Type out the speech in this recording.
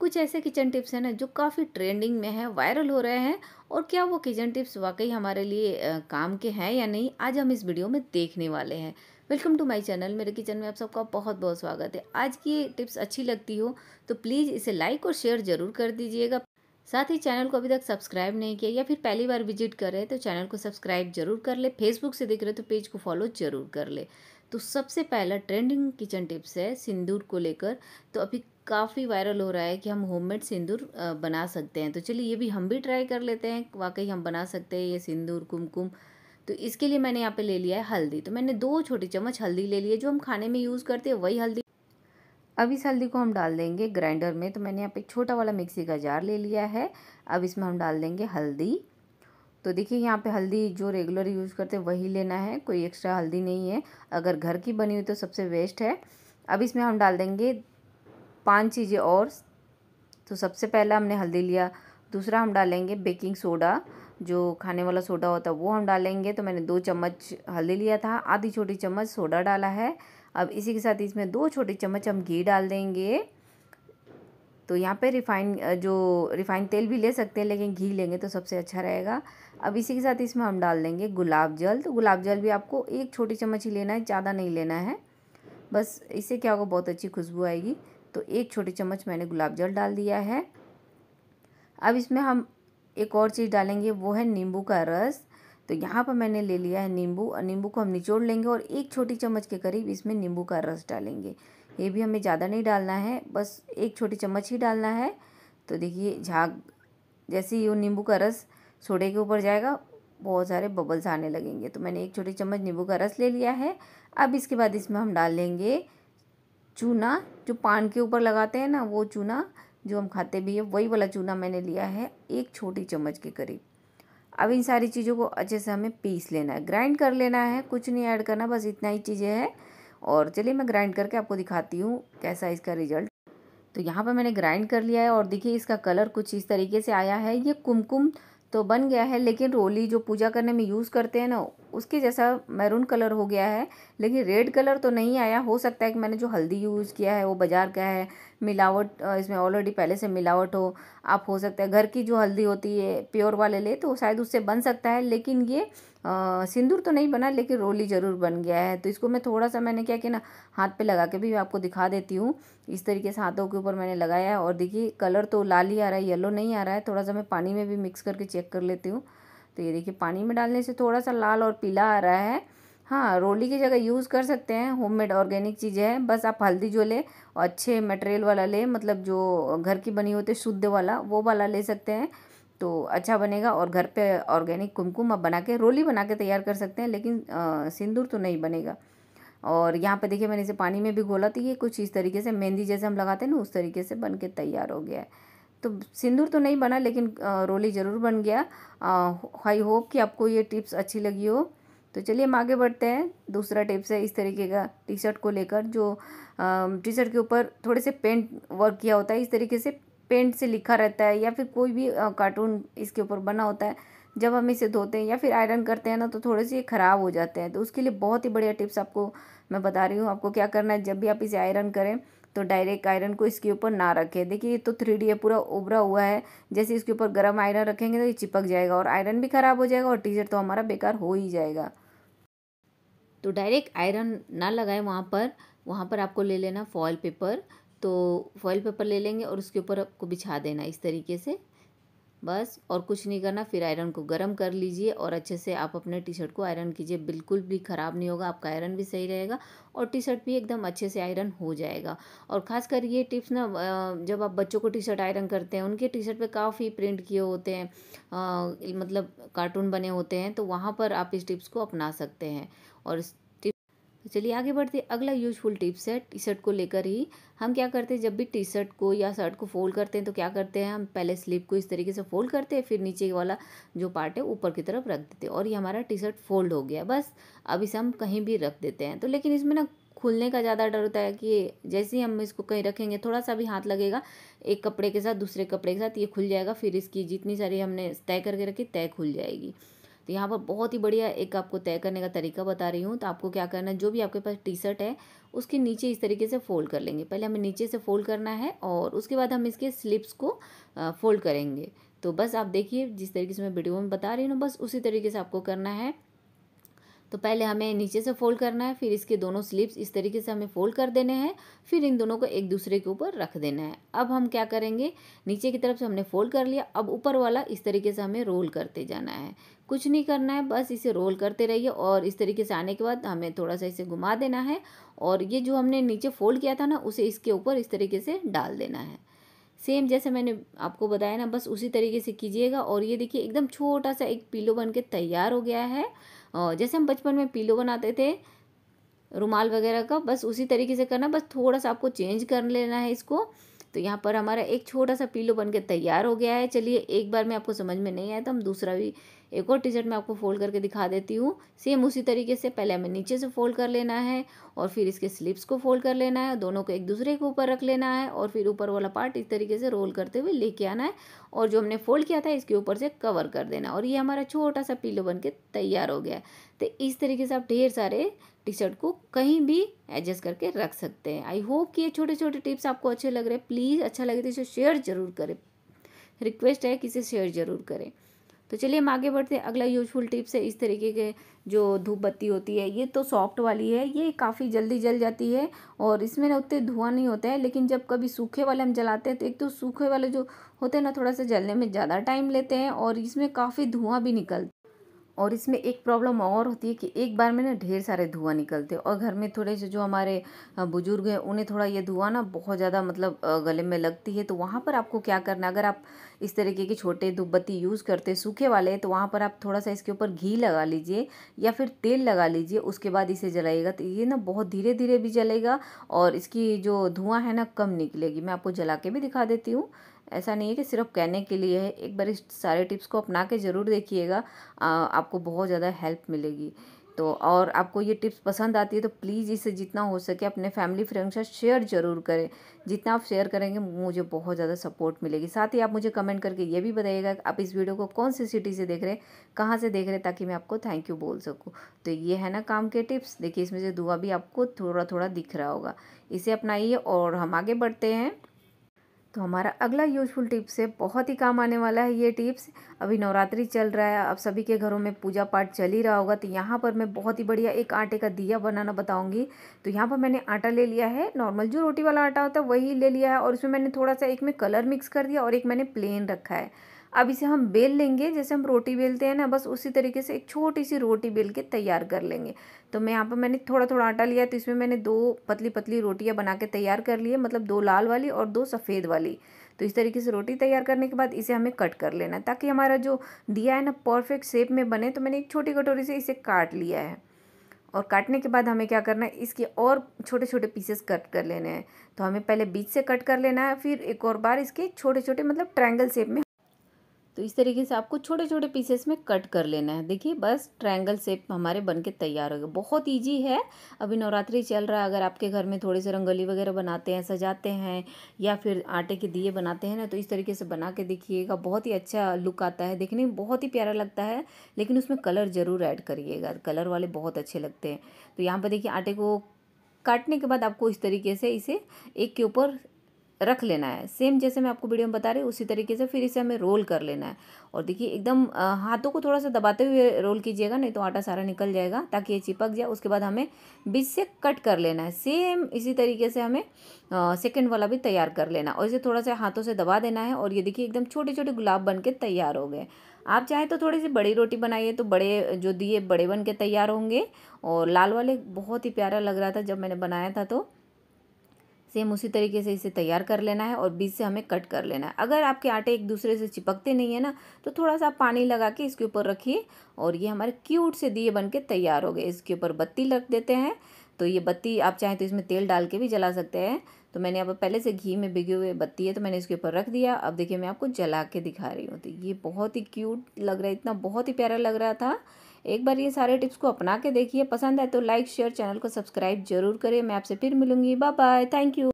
कुछ ऐसे kitchen tips हैं ना जो काफ़ी ट्रेंडिंग में है वायरल हो रहे हैं और क्या वो किचन टिप्स वाकई हमारे लिए काम के हैं या नहीं आज हम इस वीडियो में देखने वाले हैं वेलकम टू माय चैनल मेरे किचन में आप सबका बहुत बहुत स्वागत है आज की टिप्स अच्छी लगती हो तो प्लीज़ इसे लाइक और शेयर ज़रूर कर दीजिएगा साथ ही चैनल को अभी तक सब्सक्राइब नहीं किया या फिर पहली बार विजिट कर रहे हैं तो चैनल को सब्सक्राइब जरूर कर ले फेसबुक से देख रहे हो तो पेज को फॉलो जरूर कर ले तो सबसे पहला ट्रेंडिंग किचन टिप्स है सिंदूर को लेकर तो अभी काफ़ी वायरल हो रहा है कि हम होममेड सिंदूर बना सकते हैं तो चलिए ये भी हम भी ट्राई कर लेते हैं वाकई हम बना सकते हैं ये सिंदूर कुमकुम तो इसके लिए मैंने यहाँ पे ले लिया है हल्दी तो मैंने दो छोटी चम्मच हल्दी ले ली है जो हम खाने में यूज़ करते हैं वही हल्दी अब इस हल्दी को हम डाल देंगे ग्राइंडर में तो मैंने यहाँ पे एक छोटा वाला मिक्सी का जार ले लिया है अब इसमें हम डाल देंगे हल्दी तो देखिए यहाँ पे हल्दी जो रेगुलर यूज़ करते हैं वही लेना है कोई एक्स्ट्रा हल्दी नहीं है अगर घर की बनी हुई तो सबसे बेस्ट है अब इसमें हम डाल देंगे पांच चीज़ें और तो सबसे पहला हमने हल्दी लिया दूसरा हम डालेंगे बेकिंग सोडा जो खाने वाला सोडा होता है वो हम डालेंगे तो मैंने दो चम्मच हल्दी लिया था आधी छोटी चम्मच सोडा डाला है अब इसी के साथ इसमें दो छोटी चम्मच हम घी डाल देंगे तो यहाँ पे रिफाइन जो रिफाइन तेल भी ले सकते हैं लेकिन घी लेंगे तो सबसे अच्छा रहेगा अब इसी के साथ इसमें हम डाल देंगे गुलाब जल तो गुलाब जल भी आपको एक छोटी चम्मच ही लेना है ज़्यादा नहीं लेना है बस इससे क्या होगा बहुत अच्छी खुशबू आएगी तो एक छोटी चम्मच मैंने गुलाब जल डाल दिया है अब इसमें हम एक और चीज़ डालेंगे वो है नींबू का रस तो यहाँ पर मैंने ले लिया है नींबू और नींबू को हम निचोड़ लेंगे और एक छोटी चम्मच के करीब इसमें नींबू का रस डालेंगे ये भी हमें ज़्यादा नहीं डालना है बस एक छोटी चम्मच ही डालना है तो देखिए झाग जैसे ही वो नींबू का रस सोडे के ऊपर जाएगा बहुत सारे बबल्स आने लगेंगे तो मैंने एक छोटी चम्मच नींबू का रस ले लिया है अब इसके बाद इसमें हम डाल लेंगे चूना जो पान के ऊपर लगाते हैं ना वो चूना जो हम खाते भी हैं वही वाला चूना मैंने लिया है एक छोटी चम्मच के करीब अब इन सारी चीज़ों को अच्छे से हमें पीस लेना है ग्राइंड कर लेना है कुछ नहीं ऐड करना बस इतना ही चीज़ें है और चलिए मैं ग्राइंड करके आपको दिखाती हूँ कैसा इसका रिजल्ट तो यहाँ पर मैंने ग्राइंड कर लिया है और देखिए इसका कलर कुछ इस तरीके से आया है ये कुमकुम तो बन गया है लेकिन रोली जो पूजा करने में यूज़ करते हैं ना उसके जैसा मैरून कलर हो गया है लेकिन रेड कलर तो नहीं आया हो सकता है कि मैंने जो हल्दी यूज़ किया है वो बाज़ार का है मिलावट इसमें ऑलरेडी पहले से मिलावट हो आप हो सकता है घर की जो हल्दी होती है प्योर वाले ले तो शायद उससे बन सकता है लेकिन ये सिंदूर तो नहीं बना लेकिन रोली ज़रूर बन गया है तो इसको मैं थोड़ा सा मैंने क्या कि ना हाथ पे लगा के भी आपको दिखा देती हूँ इस तरीके से हाथों के ऊपर मैंने लगाया है और देखिए कलर तो लाल ही आ रहा है येलो नहीं आ रहा है थोड़ा सा मैं पानी में भी मिक्स करके चेक कर लेती हूँ तो ये देखिए पानी में डालने से थोड़ा सा लाल और पीला आ रहा है हाँ रोली की जगह यूज़ कर सकते हैं होममेड ऑर्गेनिक चीज़ें हैं बस आप हल्दी जो ले और अच्छे मटेरियल वाला ले मतलब जो घर की बनी होती है शुद्ध वाला वो वाला ले सकते हैं तो अच्छा बनेगा और घर पे ऑर्गेनिक कुमकुम आप बना के रोली बना के तैयार कर सकते हैं लेकिन सिंदूर तो नहीं बनेगा और यहाँ पे देखिए मैंने इसे पानी में भी घोला तो ये कुछ इस तरीके से मेहंदी जैसे हम लगाते हैं ना उस तरीके से बन के तैयार हो गया है तो सिंदूर तो नहीं बना लेकिन रोली ज़रूर बन गया आई होप कि आपको ये टिप्स अच्छी लगी हो तो चलिए हम आगे बढ़ते हैं दूसरा टिप्स है इस तरीके का टी शर्ट को लेकर जो टी शर्ट के ऊपर थोड़े से पेंट वर्क किया होता है इस तरीके से पेंट से लिखा रहता है या फिर कोई भी कार्टून इसके ऊपर बना होता है जब हम इसे धोते हैं या फिर आयरन करते हैं ना तो थोड़े से ये ख़राब हो जाते हैं तो उसके लिए बहुत ही बढ़िया टिप्स आपको मैं बता रही हूँ आपको क्या करना है जब भी आप इसे आयरन करें तो डायरेक्ट आयरन को इसके ऊपर ना रखें देखिए ये तो थ्री डी है पूरा उभरा हुआ है जैसे इसके ऊपर गर्म आयरन रखेंगे तो ये चिपक जाएगा और आयरन भी ख़राब हो जाएगा और टी शर्ट तो हमारा बेकार हो ही जाएगा तो डायरेक्ट आयरन ना लगाएं वहाँ पर वहाँ पर आपको ले लेना फॉयल पेपर तो फॉयल पेपर ले लेंगे और उसके ऊपर आपको बिछा देना इस तरीके से बस और कुछ नहीं करना फिर आयरन को गर्म कर लीजिए और अच्छे से आप अपने टी शर्ट को आयरन कीजिए बिल्कुल भी ख़राब नहीं होगा आपका आयरन भी सही रहेगा और टी शर्ट भी एकदम अच्छे से आयरन हो जाएगा और ख़ासकर ये टिप्स ना जब आप बच्चों को टी शर्ट आयरन करते हैं उनके टी शर्ट पर काफ़ी प्रिंट किए होते हैं आ, मतलब कार्टून बने होते हैं तो वहाँ पर आप इस टिप्स को अपना सकते हैं और तो चलिए आगे बढ़ते अगला यूजफुल टिप्स है टी शर्ट को लेकर ही हम क्या करते हैं जब भी टी शर्ट को या शर्ट को फोल्ड करते हैं तो क्या करते हैं हम पहले स्लीप को इस तरीके से फोल्ड करते हैं फिर नीचे वाला जो पार्ट है ऊपर की तरफ रख देते हैं और ये हमारा टी शर्ट फोल्ड हो गया बस अब इसे हम कहीं भी रख देते हैं तो लेकिन इसमें ना खुलने का ज़्यादा डर होता है कि जैसे ही हम इसको कहीं रखेंगे थोड़ा सा भी हाथ लगेगा एक कपड़े के साथ दूसरे कपड़े के साथ ये खुल जाएगा फिर इसकी जितनी सारी हमने तय करके रखी तय खुल जाएगी तो यहाँ पर बहुत ही बढ़िया एक आपको तय करने का तरीका बता रही हूँ तो आपको क्या करना है जो भी आपके पास टी शर्ट है उसके नीचे इस तरीके से फोल्ड कर लेंगे पहले हमें नीचे से फोल्ड करना है और उसके बाद हम इसके स्लिप्स को फोल्ड करेंगे तो बस आप देखिए जिस तरीके से मैं वीडियो में बता रही हूँ बस उसी तरीके से आपको करना है तो पहले हमें नीचे से फोल्ड करना है फिर इसके दोनों स्लीव्स इस तरीके से हमें फोल्ड कर देने हैं फिर इन दोनों को एक दूसरे के ऊपर रख देना है अब हम क्या करेंगे नीचे की तरफ से हमने फोल्ड कर लिया अब ऊपर वाला इस तरीके से हमें रोल करते जाना है कुछ नहीं करना है बस इसे रोल करते रहिए और इस तरीके से आने के बाद हमें थोड़ा सा इसे घुमा देना है और ये जो हमने नीचे फोल्ड किया था ना उसे इसके ऊपर इस तरीके से डाल देना है सेम जैसे मैंने आपको बताया ना बस उसी तरीके से कीजिएगा और ये देखिए एकदम छोटा सा एक पीलो बन के तैयार हो गया है और जैसे हम बचपन में पीलो बनाते थे रुमाल वगैरह का बस उसी तरीके से करना बस थोड़ा सा आपको चेंज कर लेना है इसको तो यहाँ पर हमारा एक छोटा सा पीलो बन के तैयार हो गया है चलिए एक बार में आपको समझ में नहीं आया तो हम दूसरा भी एक और टी शर्ट में आपको फोल्ड करके दिखा देती हूँ सेम उसी तरीके से पहले हमें नीचे से फोल्ड कर लेना है और फिर इसके स्लिप्स को फोल्ड कर लेना है दोनों को एक दूसरे के ऊपर रख लेना है और फिर ऊपर वाला पार्ट इस तरीके से रोल करते हुए लेके आना है और जो हमने फोल्ड किया था इसके ऊपर से कवर कर देना और ये हमारा छोटा सा पीलो बन के तैयार हो गया है तो इस तरीके से आप ढेर सारे टी शर्ट को कहीं भी एडजस्ट करके रख सकते हैं आई होप कि ये छोटे छोटे टिप्स आपको अच्छे लग रहे हैं प्लीज़ अच्छा लगे तो इसे शेयर ज़रूर करें रिक्वेस्ट है कि इसे शेयर ज़रूर करें तो चलिए हम आगे बढ़ते हैं अगला यूजफुल टिप्स है इस तरीके के जो धूप बत्ती होती है ये तो सॉफ्ट वाली है ये काफ़ी जल्दी जल जाती है और इसमें ना उतने धुआं नहीं होता है लेकिन जब कभी सूखे वाले हम जलाते हैं तो एक तो सूखे वाले जो होते हैं ना थोड़ा सा जलने में ज़्यादा टाइम लेते हैं और इसमें काफ़ी धुआँ भी निकलता और इसमें एक प्रॉब्लम और होती है कि एक बार में ना ढेर सारे धुआं निकलते हैं और घर में थोड़े से जो हमारे बुज़ुर्ग हैं उन्हें थोड़ा ये धुआं ना बहुत ज़्यादा मतलब गले में लगती है तो वहाँ पर आपको क्या करना अगर आप इस तरीके के छोटे धूपबत्ती यूज़ करते सूखे वाले तो वहाँ पर आप थोड़ा सा इसके ऊपर घी लगा लीजिए या फिर तेल लगा लीजिए उसके बाद इसे जलाइएगा तो ये ना बहुत धीरे धीरे भी जलेगा और इसकी जो धुआं है ना कम निकलेगी मैं आपको जला के भी दिखा देती हूँ ऐसा नहीं है कि सिर्फ कहने के लिए है एक बार इस सारे टिप्स को अपना के ज़रूर देखिएगा आपको बहुत ज़्यादा हेल्प मिलेगी तो और आपको ये टिप्स पसंद आती है तो प्लीज़ इसे जितना हो सके अपने फैमिली फ्रेंड साथ शेयर ज़रूर करें जितना आप शेयर करेंगे मुझे बहुत ज़्यादा सपोर्ट मिलेगी साथ ही आप मुझे कमेंट करके ये भी बताइएगा आप इस वीडियो को कौन सी सिटी से देख रहे हैं कहाँ से देख रहे हैं ताकि मैं आपको थैंक यू बोल सकूँ तो ये है ना काम के टिप्स देखिए इसमें से दुआ भी आपको थोड़ा थोड़ा दिख रहा होगा इसे अपनाइए और हम आगे बढ़ते हैं तो हमारा अगला यूजफुल टिप्स है बहुत ही काम आने वाला है ये टिप्स अभी नवरात्रि चल रहा है अब सभी के घरों में पूजा पाठ चल ही रहा होगा तो यहाँ पर मैं बहुत ही बढ़िया एक आटे का दिया बनाना बताऊँगी तो यहाँ पर मैंने आटा ले लिया है नॉर्मल जो रोटी वाला आटा होता है वही ले लिया है और उसमें मैंने थोड़ा सा एक में कलर मिक्स कर दिया और एक मैंने प्लेन रखा है अब इसे हम बेल लेंगे जैसे हम रोटी बेलते हैं ना बस उसी तरीके से एक छोटी सी रोटी बेल के तैयार कर लेंगे तो मैं यहाँ पर मैंने थोड़ा थोड़ा आटा लिया तो इसमें मैंने दो पतली पतली रोटियाँ बना के तैयार कर लिए मतलब दो लाल वाली और दो सफ़ेद वाली तो इस तरीके से रोटी तैयार करने के बाद इसे हमें कट कर लेना है ताकि हमारा जो दिया है ना परफेक्ट शेप में बने तो मैंने एक छोटी कटोरी से इसे काट लिया है और काटने के बाद हमें क्या करना है इसके और छोटे छोटे पीसेस कट कर लेने हैं तो हमें पहले बीच से कट कर लेना है फिर एक और बार इसके छोटे छोटे मतलब ट्रायंगल शेप में तो इस तरीके से आपको छोटे छोटे पीसेस में कट कर लेना है देखिए बस ट्रायंगल शेप हमारे बन के तैयार हो गए बहुत ईजी है अभी नवरात्रि चल रहा है अगर आपके घर में थोड़े से रंगोली वगैरह बनाते हैं सजाते हैं या फिर आटे के दिए बनाते हैं ना तो इस तरीके से बना के देखिएगा बहुत ही अच्छा लुक आता है देखने में बहुत ही प्यारा लगता है लेकिन उसमें कलर ज़रूर ऐड करिएगा कलर वाले बहुत अच्छे लगते हैं तो यहाँ पर देखिए आटे को काटने के बाद आपको इस तरीके से इसे एक के ऊपर रख लेना है सेम जैसे मैं आपको वीडियो में बता रही हूँ उसी तरीके से फिर इसे हमें रोल कर लेना है और देखिए एकदम हाथों को थोड़ा सा दबाते हुए रोल कीजिएगा नहीं तो आटा सारा निकल जाएगा ताकि ये चिपक जाए उसके बाद हमें बीच से कट कर लेना है सेम इसी तरीके से हमें सेकेंड वाला भी तैयार कर लेना और इसे थोड़ा सा हाथों से दबा देना है और ये देखिए एकदम छोटे छोटे गुलाब बन के तैयार हो गए आप चाहें तो थोड़ी सी बड़ी रोटी बनाइए तो बड़े जो दिए बड़े बन के तैयार होंगे और लाल वाले बहुत ही प्यारा लग रहा था जब मैंने बनाया था तो सेम उसी तरीके से इसे तैयार कर लेना है और बीच से हमें कट कर लेना है अगर आपके आटे एक दूसरे से चिपकते नहीं है ना तो थोड़ा सा पानी लगा के इसके ऊपर रखिए और ये हमारे क्यूट से दिए बन के तैयार हो गए इसके ऊपर बत्ती रख देते हैं तो ये बत्ती आप चाहें तो इसमें तेल डाल के भी जला सकते हैं तो मैंने यहाँ पर पहले से घी में भिगे हुए बत्ती है तो मैंने इसके ऊपर रख दिया अब देखिए मैं आपको जला के दिखा रही हूँ तो ये बहुत ही क्यूट लग रहा है इतना बहुत ही प्यारा लग रहा था एक बार ये सारे टिप्स को अपना के देखिए पसंद है तो लाइक शेयर चैनल को सब्सक्राइब जरूर करें मैं आपसे फिर मिलूंगी बाय बाय थैंक यू